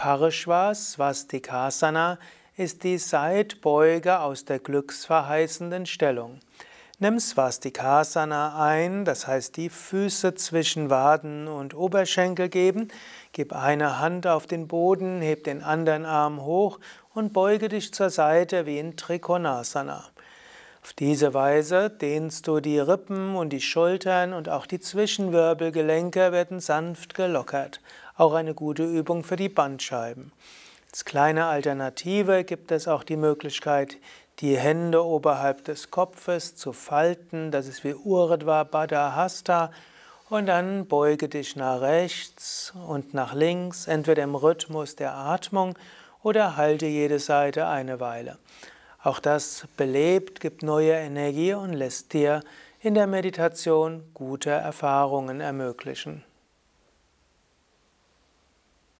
Parishva Svastikasana ist die Seitbeuge aus der glücksverheißenden Stellung. Nimm Svastikasana ein, das heißt die Füße zwischen Waden und Oberschenkel geben. Gib eine Hand auf den Boden, heb den anderen Arm hoch und beuge dich zur Seite wie in Trikonasana. Auf diese Weise dehnst du die Rippen und die Schultern und auch die Zwischenwirbelgelenke werden sanft gelockert. Auch eine gute Übung für die Bandscheiben. Als kleine Alternative gibt es auch die Möglichkeit, die Hände oberhalb des Kopfes zu falten. Das ist wie Uradva Badahasta. Und dann beuge dich nach rechts und nach links, entweder im Rhythmus der Atmung oder halte jede Seite eine Weile. Auch das belebt, gibt neue Energie und lässt dir in der Meditation gute Erfahrungen ermöglichen.